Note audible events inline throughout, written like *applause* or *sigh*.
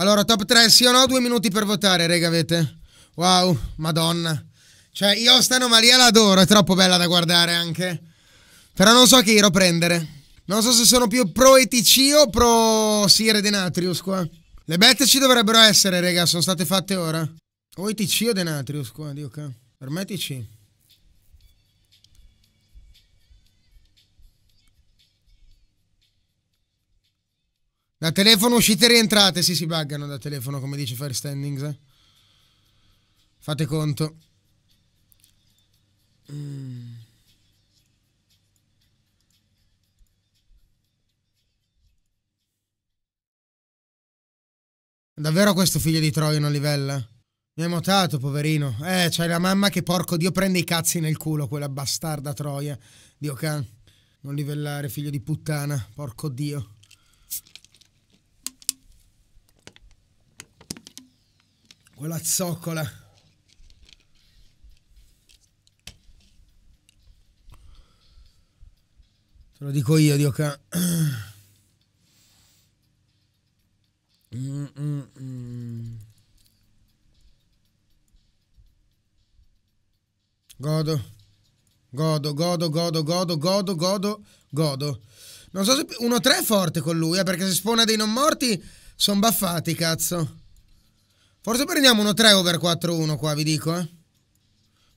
Allora, top 3, sì o no? Due minuti per votare, rega, avete? Wow, madonna. Cioè, io sta anomalia l'adoro, è troppo bella da guardare anche. Però non so che iro prendere. Non so se sono più pro ETC o pro Sire Denatrius qua. Le bet ci dovrebbero essere, rega, sono state fatte ora. O ETC o Denatrius qua, dio che... Permettici. Da telefono uscite e rientrate, sì, si buggano da telefono, come dice Fair Standings. Eh? Fate conto. Mm. Davvero questo figlio di Troia non livella? Mi ha mutato, poverino. Eh, c'è la mamma che porco Dio prende i cazzi nel culo, quella bastarda Troia. Dio can. Non livellare, figlio di puttana. Porco Dio. Quella zoccola. Te lo dico io, Dioca. Mm, mm, mm. Godo. Godo, godo, godo, godo, godo, godo, godo. Non so se 1-3 è forte con lui, eh, perché se spona dei non morti sono baffati, cazzo. Forse prendiamo 1-3 over 4-1 qua, vi dico, eh.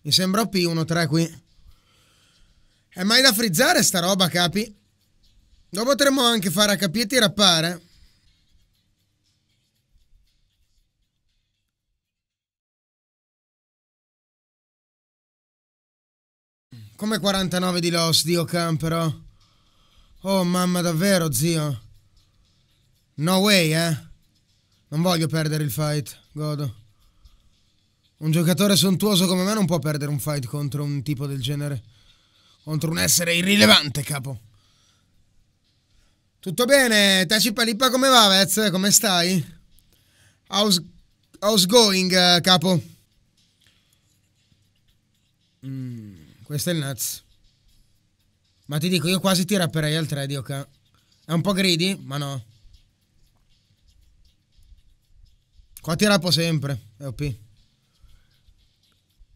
Mi sembra OP 1-3 qui. È mai da frizzare sta roba, capi? Lo potremmo anche fare a capietti rappare. Come 49 di loss, Dio Cam, però. Oh, mamma, davvero, zio. No way, eh. Non voglio perdere il fight godo. Un giocatore sontuoso come me non può perdere un fight contro un tipo del genere. Contro un essere irrilevante, capo. Tutto bene, Taci Palippa, come va, Vez? Come stai? How's, how's going, capo? Mm, questo è il Nuts. Ma ti dico, io quasi ti rapperei al 3 di È un po' greedy, ma no. Qua ti rappo sempre, EOP.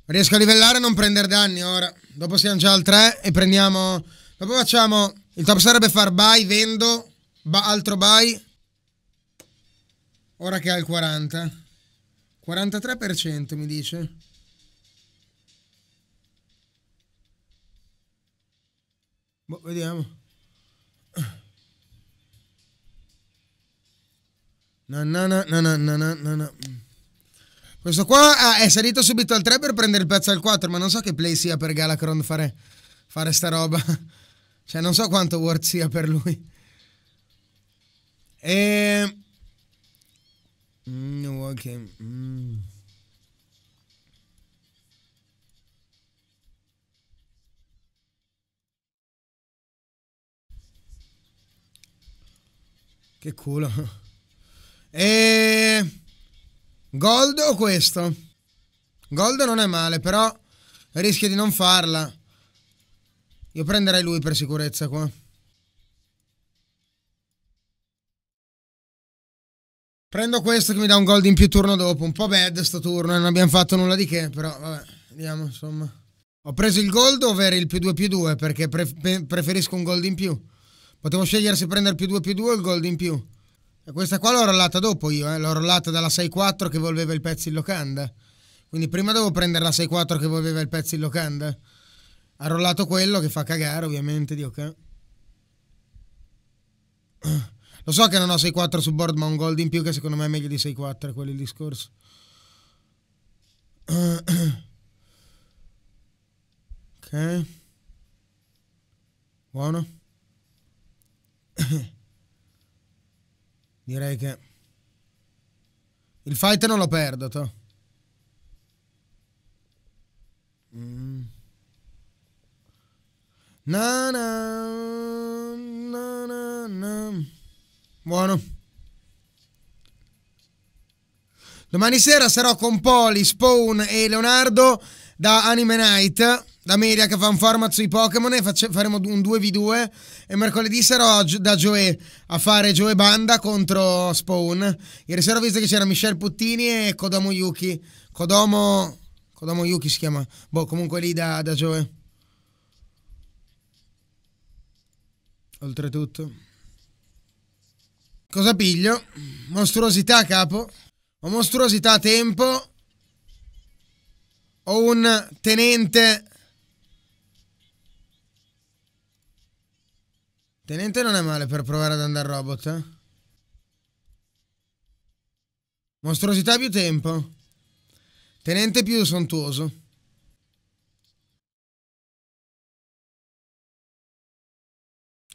Riesco a livellare e non prendere danni ora. Dopo siamo già al 3 e prendiamo... Dopo facciamo... Il top sarebbe far buy, vendo, altro buy. Ora che ha il 40. 43% mi dice. Boh, vediamo. No, no, no, no, no, no, no. Questo qua ah, è salito subito al 3 per prendere il pezzo al 4, ma non so che play sia per Galacron fare, fare sta roba. *laughs* Cioè, non so quanto worth sia per lui. E... Mm, okay. mm. Che culo. *laughs* E... Gold o questo? Gold non è male, però rischia di non farla. Io prenderei lui per sicurezza qua. Prendo questo che mi dà un gold in più turno dopo. Un po' bad sto turno, eh, non abbiamo fatto nulla di che, però vabbè, vediamo insomma. Ho preso il gold over il più 2 più 2 perché pre preferisco un gold in più. Potevo scegliere se prendere il più 2 più 2 o il gold in più. Questa qua l'ho rollata dopo io, eh. l'ho rollata dalla 6-4 che volveva il pezzo in locanda. Quindi prima devo prendere la 6-4 che volveva il pezzo in locanda. Ha rollato quello che fa cagare ovviamente, dico che... Lo so che non ho 6-4 su board, ma un gold in più che secondo me è meglio di 6-4, quello è il discorso. Ok. Buono. Direi che il fight non lo perdo. To. Mm. Na, na, na, na Buono. Domani sera sarò con Poli, Spawn e Leonardo da Anime Night da media che fa un format sui Pokémon e face- faremo un 2v2 e mercoledì sarò da Joe a fare Joe Banda contro Spawn. Ieri sera ho visto che c'era Michelle Puttini e Kodomo Yuki. Kodomo Kodomo Yuki si chiama. Boh, comunque lì da, da Joe. Oltretutto. Cosa piglio? Mostruosità capo. Ho mostruosità a tempo. Ho un tenente Tenente non è male per provare ad andare robot, eh? Mostruosità più tempo. Tenente più sontuoso.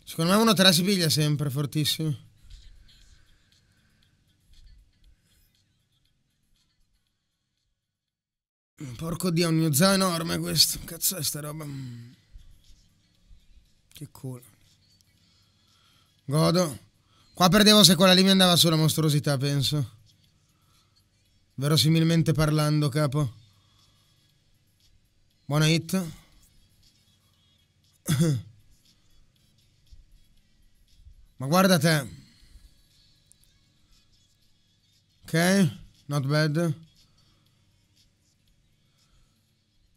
Secondo me uno te la si piglia sempre, fortissimo. Porco dio, è un mio zaino enorme questo. Cazzo è sta roba? Mm. Che culo. Godo. Qua perdevo se quella lì mi andava sulla mostruosità, penso. Verosimilmente parlando, capo. Buona hit. *coughs* Ma guarda te. Ok, not bad.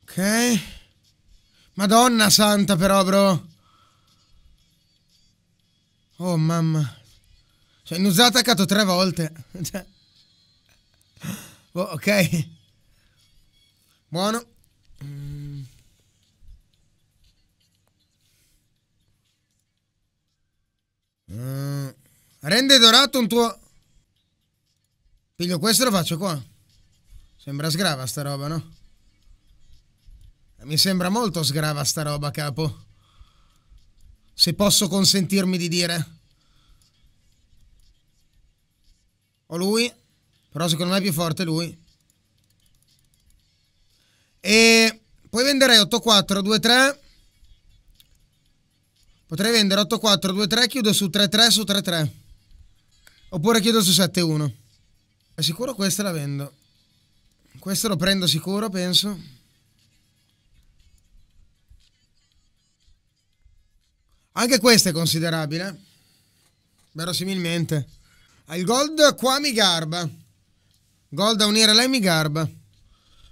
Ok. Madonna santa però, bro. Oh mamma. Cioè, Nusà ha attaccato tre volte. *laughs* Cioè. Oh, ok. Buono. Mm. Rende dorato un tuo... Piglio questo e lo faccio qua. Sembra sgrava sta roba, no? Mi sembra molto sgrava sta roba, capo se posso consentirmi di dire. Ho lui, però secondo me è più forte lui. E poi venderei 8-4-2-3. Potrei vendere 8-4-2-3, chiudo su 3-3 su 3-3. Oppure chiudo su 7-1. È sicuro questa la vendo. Questo lo prendo sicuro, penso. Anche questa è considerabile. Verosimilmente. Ah, il gold qua mi garba. Gold a unire lei mi garba.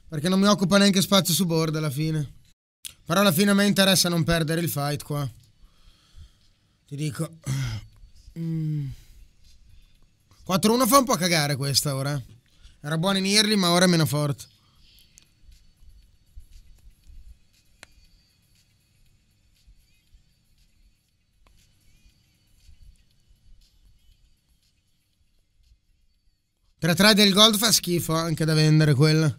Perché non mi occupa neanche spazio su board alla fine. Però alla fine a me interessa non perdere il fight qua. Ti dico... Mm. 4-1 fa un po' cagare questa ora. Eh. Era buona in early ma ora è meno forte. 3-3 del gold fa schifo anche da vendere quella.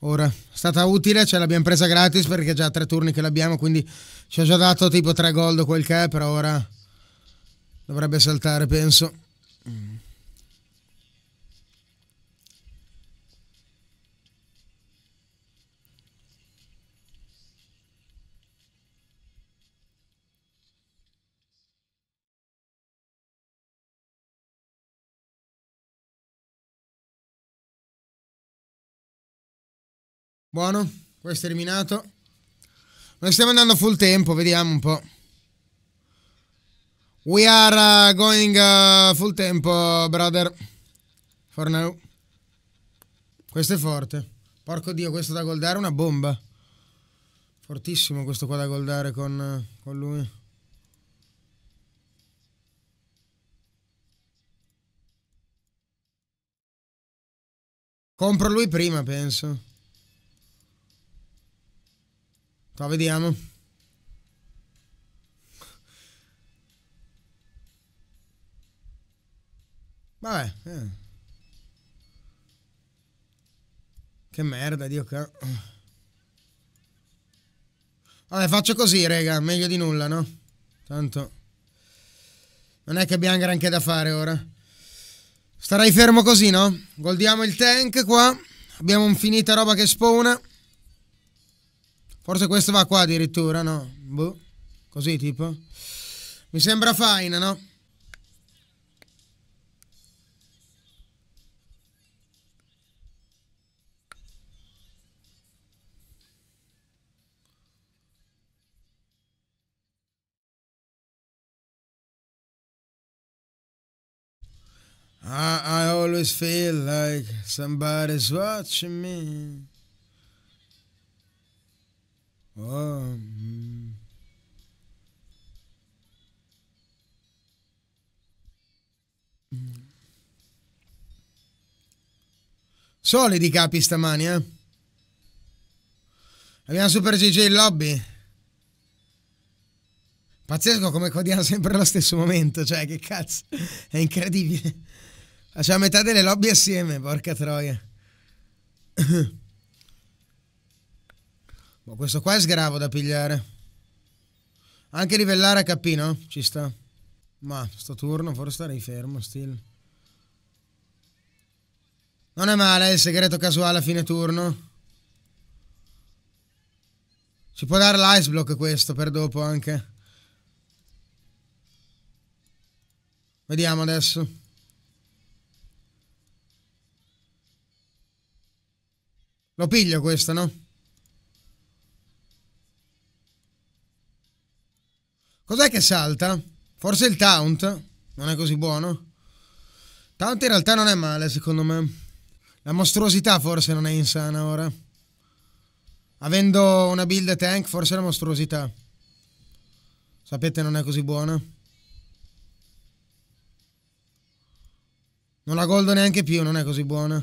Ora, è stata utile, ce l'abbiamo presa gratis perché già tre turni che l'abbiamo, quindi ci ha già dato tipo tre gold o quel che è, però ora dovrebbe saltare, penso. Buono, questo è eliminato. Noi stiamo andando full tempo, vediamo un po'. We are uh, going uh, full tempo, brother. For now. Questo è forte. Porco dio, questo da goldare è una bomba. Fortissimo questo qua da goldare con, uh, con lui. Compro lui prima, penso. Ciao, vediamo. Vabbè. Eh. Che merda, Dio caro. Vabbè, faccio così, raga. Meglio di nulla, no? Tanto... Non è che abbiamo granché da fare ora. Starai fermo così, no? Goldiamo il tank qua. Abbiamo infinita roba che spawna. Forse questo va qua addirittura, no? Boh. Così tipo. Mi sembra fine, no? I, I always feel like somebody's watching me. Um. Ah, mm. Solidi capi stamani, eh? Abbiamo Super GG in lobby. Pazzesco come codiamo sempre allo stesso momento, cioè che cazzo, è incredibile. Facciamo metà delle lobby assieme, porca troia. Ma questo qua è sgravo da pigliare. Anche livellare HP, no? Ci sta. Ma sto turno forse starei fermo, still. Non è male il segreto casuale a fine turno. Ci può dare l'ice block questo per dopo anche. Vediamo adesso. Lo piglio questo, no? Cos'è che salta? Forse il Taunt? Non è così buono? Taunt in realtà non è male, secondo me. La mostruosità forse non è insana ora. Avendo una build tank, forse la mostruosità. Sapete, non è così buona. Non la goldo neanche più, non è così buona.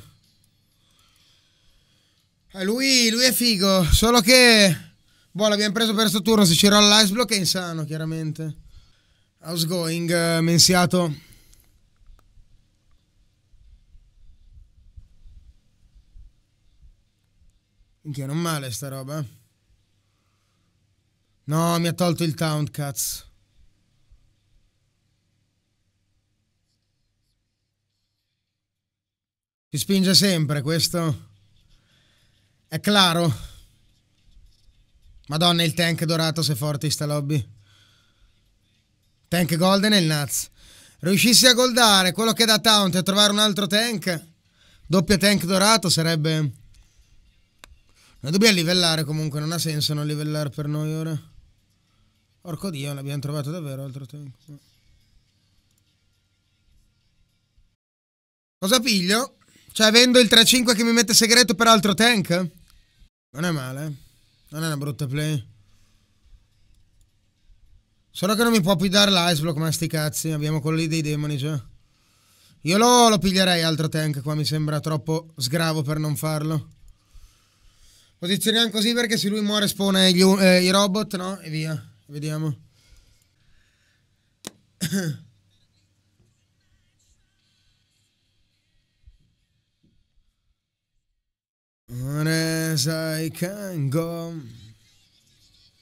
Eh, lui, lui è figo, solo che Boh, abbiamo preso per sto turno. Se ci rolla Block è insano, chiaramente. How's going, uh, eh, mensiato? Minchia, non male sta roba. Eh. No, mi ha tolto il town, cazzo. Ci spinge sempre questo. È chiaro. Madonna, il tank dorato se forte sta lobby. Tank golden e il Naz. Riuscissi a goldare quello che è da taunt e trovare un altro tank? Doppio tank dorato sarebbe... Noi dobbiamo livellare comunque, non ha senso non livellare per noi ora. Orco Dio, l'abbiamo trovato davvero altro tank. Cosa piglio? Cioè vendo il 3-5 che mi mette segreto per altro tank? Non è male, eh. Non è una brutta play. Solo che non mi può più dare l'ice block, ma sti cazzi. Abbiamo quello lì dei demoni già. Cioè. Io lo, lo piglierei altro tank qua, mi sembra troppo sgravo per non farlo. Posizioniamo così perché se lui muore spone gli, eh, i robot, no? E via. Vediamo. *clears throat* As I can go.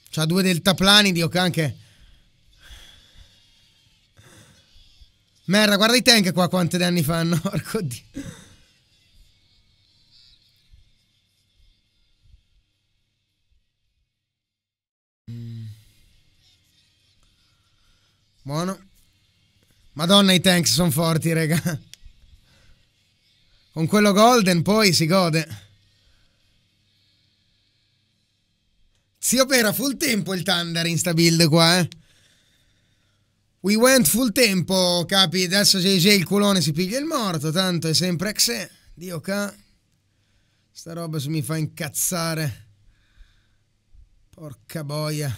C'ha due deltaplani di Okan che... Merda, guarda i tank qua quanti danni fanno, *laughs* porco dio. Buono. Madonna, i tanks sono forti, raga. Con quello golden poi si gode. Si opera full tempo il Thunder in sta build qua, eh. We went full tempo, capi. Adesso JJ il culone si piglia il morto, tanto è sempre Xe. Eh. Dio ca. Sta roba mi fa incazzare. Porca boia.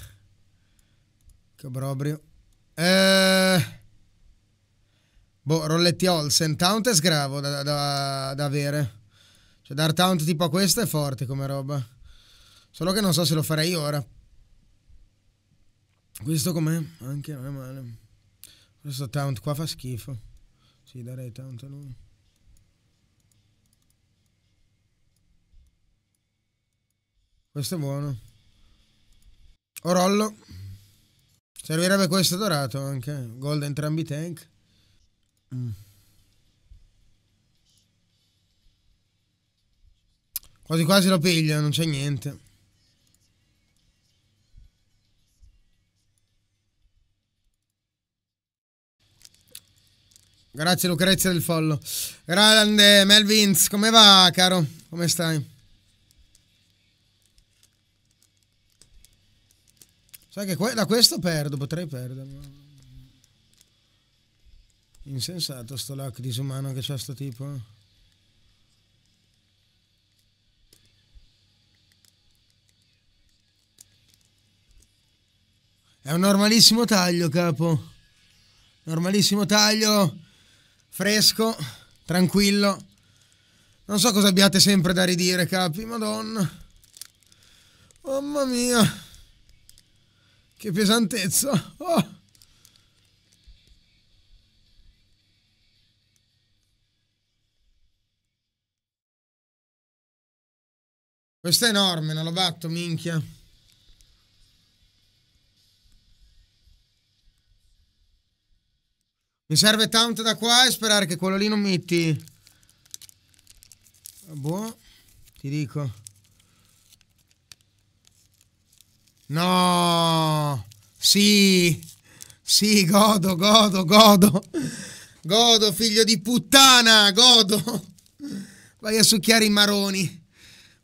Che proprio. Eh... Boh, Rolletti Olsen. Taunt è sgravo da, da, da avere. Cioè, dar taunt tipo a questo è forte come roba. Solo che non so se lo farei ora. Questo com'è? Anche non è male. Questo taunt qua fa schifo. Sì, darei taunt a lui. Questo è buono. Orollo. Servirebbe questo dorato anche. Gold entrambi tank. Mm. Quasi quasi lo piglio, non c'è niente. Grazie Lucrezia del follo. Grande eh, Melvins, come va caro? Come stai? Sai che que da questo perdo, potrei perdermi. Insensato sto lock disumano che c'ha sto tipo. Eh. È un normalissimo taglio, capo. Normalissimo taglio fresco, tranquillo. Non so cosa abbiate sempre da ridire, capi, madonna. Mamma mia. Che pesantezza. Oh. Questo è enorme, non lo batto, minchia. Mi serve tanto da qua e sperare che quello lì non metti. Ah, boh, ti dico. No! Sì! Sì, godo, godo, godo! Godo, figlio di puttana, godo! Vai a succhiare i maroni.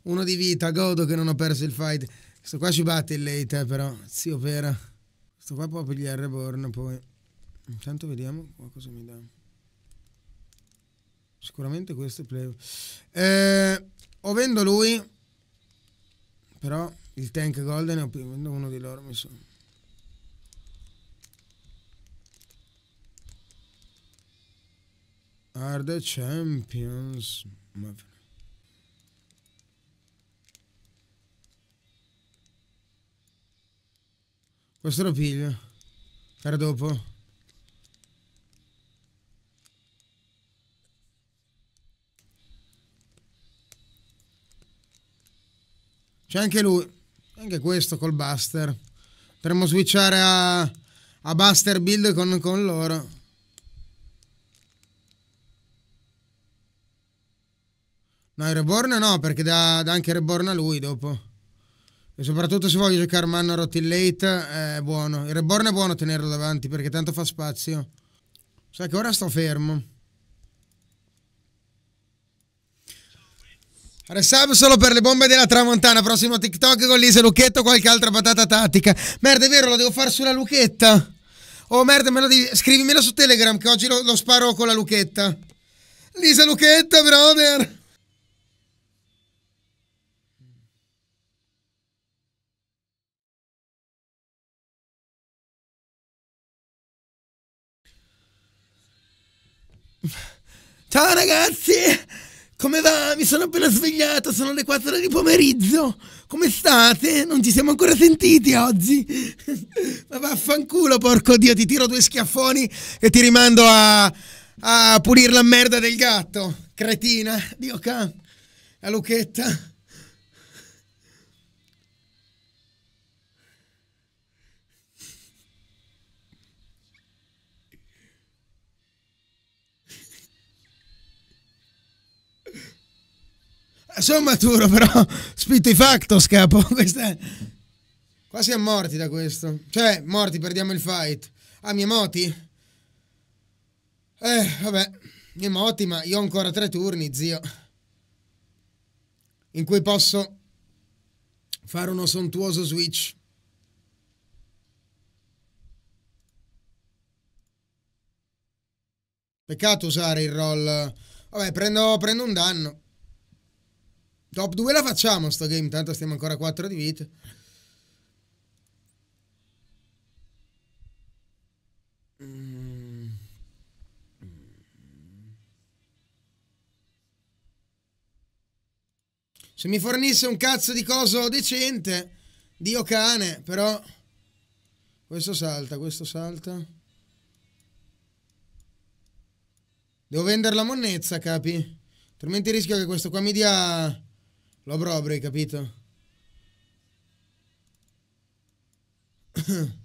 Uno di vita, godo che non ho perso il fight. Questo qua ci batte il late, eh, però. Zio, vera. Questo qua può pigliare Reborn, poi. Intanto vediamo cosa mi dà. Sicuramente questo è play. Eh, o vendo lui, però il tank golden è vendo uno di loro, mi so. Hard champions. Maverick. Questo lo piglio. Per dopo. C'è anche lui, anche questo col Buster. Potremmo switchare a, a Buster Build con, con loro. No, il Reborn no, perché dà, dà anche Reborn a lui dopo. E soprattutto se voglio giocare Manor o Tillate è buono. Il Reborn è buono tenerlo davanti perché tanto fa spazio. Sai che ora sto fermo. Resub solo per le bombe della tramontana. Prossimo TikTok con Lise Lucchetto. Qualche altra patata tattica. Merda, è vero, lo devo fare sulla Lucchetta. Oh merda, me lo devi... scrivimelo su Telegram che oggi lo, lo sparo con la Lucchetta. Lisa Lucchetta, brother. Ciao ragazzi! Come va? Mi sono appena svegliato, sono le 4 di pomeriggio. Come state? Non ci siamo ancora sentiti oggi. *laughs* Ma vaffanculo, porco Dio, ti tiro due schiaffoni e ti rimando a, a pulire la merda del gatto. Cretina, Dio can, la Lucchetta. Sono maturo, però *laughs* spitto i facto scapo. *laughs* Questa... Qua siamo morti da questo. Cioè, morti, perdiamo il fight. Ah, Miemoti? Eh, vabbè. Miemoti, ma io ho ancora tre turni, zio. In cui posso fare uno sontuoso switch. Peccato usare il roll. Vabbè, prendo, prendo un danno. Top 2 la facciamo sto game, intanto stiamo ancora a 4 di vita. Se mi fornisse un cazzo di coso decente, Dio cane, però... Questo salta, questo salta. Devo vendere la monnezza, capi? Altrimenti rischio che questo qua mi dia L'obrobre, capito? *coughs*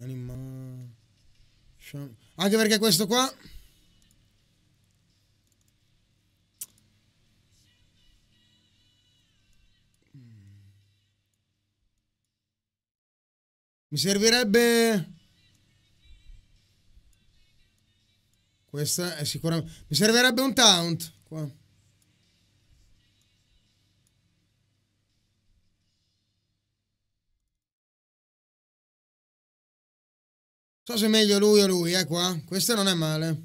Anima... Anche perché questo qua... Mi servirebbe... Questa è sicuramente... Mi servirebbe un taunt qua. So se è meglio lui o lui, eh, qua. Questo non è male.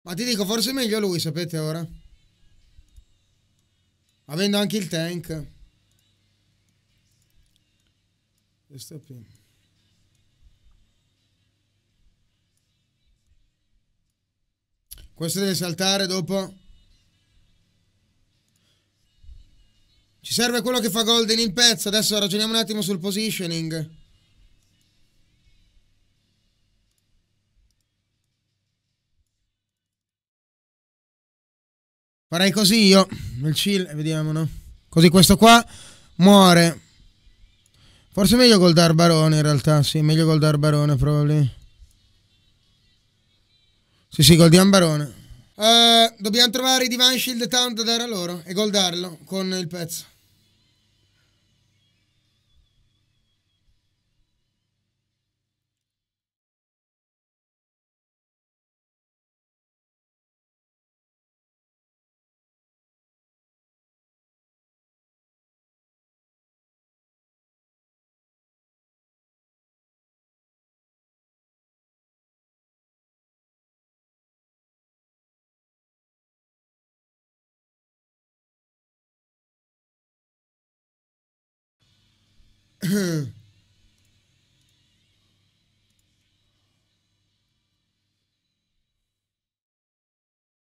Ma ti dico, forse è meglio lui, sapete ora. Avendo anche il tank. Questo qui. Questo deve saltare dopo. Ci serve quello che fa Golden in pezzo. Adesso ragioniamo un attimo sul positioning. Farei così io. Nel chill, eh, vediamo, no? Così questo qua muore. Forse meglio col Darbarone in realtà, sì, meglio col Darbarone probabilmente. Sì, sì, gol di Ambarone. Eh, dobbiamo trovare i Divan Shield Town da dare a loro e goldarlo con il pezzo. *coughs*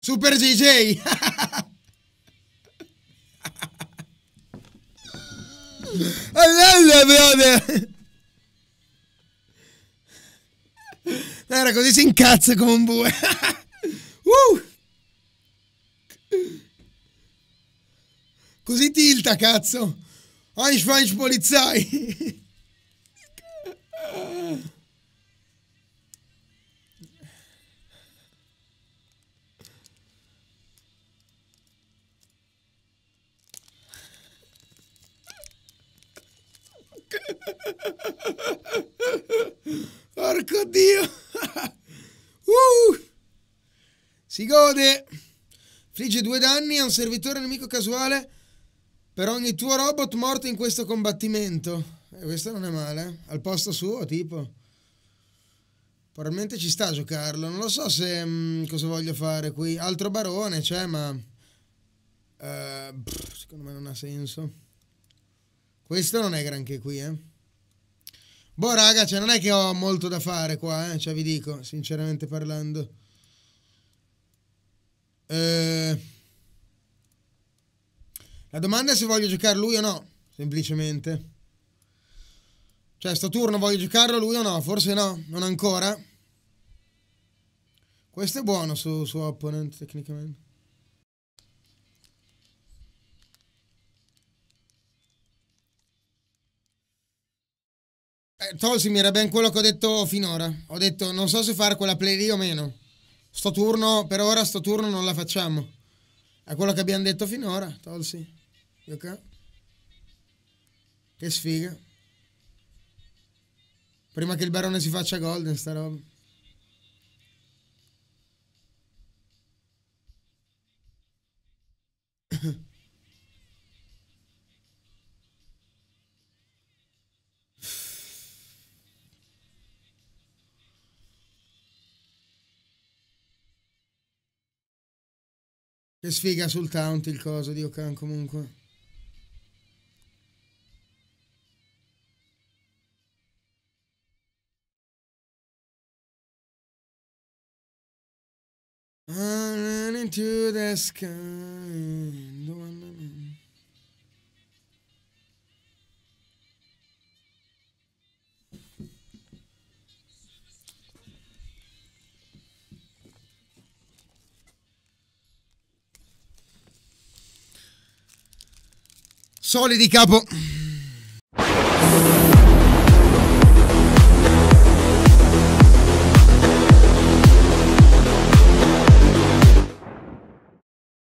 Super JJ! Allora, brother! Era così si incazza come un bue. *laughs* uh! Così tilta, cazzo! Einschweinsch Polizei. Porco Dio! uh! Si gode! Frigge due danni a un servitore nemico casuale per ogni tuo robot morto in questo combattimento. E questo non è male. Eh. Al posto suo, tipo. Probabilmente ci sta a giocarlo. Non lo so se mh, mm, cosa voglio fare qui. Altro barone c'è, ma. Uh, pff, secondo me non ha senso. Questo non è granché qui, eh. Boh, raga, cioè, non è che ho molto da fare qua, eh. Cioè, vi dico, sinceramente parlando. Ehm... Uh, la domanda è se voglio giocare lui o no, semplicemente. Cioè, sto turno voglio giocarlo lui o no? Forse no, non ancora. Questo è buono su, su opponent, tecnicamente. Eh, Tolsim era ben quello che ho detto finora. Ho detto, non so se fare quella play lì o meno. Sto turno, per ora, sto turno non la facciamo. È quello che abbiamo detto finora, Tolsi joka che sfiga prima che il barone si faccia golden sta roba Che sfiga sul taunt il coso di Okan comunque. to the sky. Solidi capo.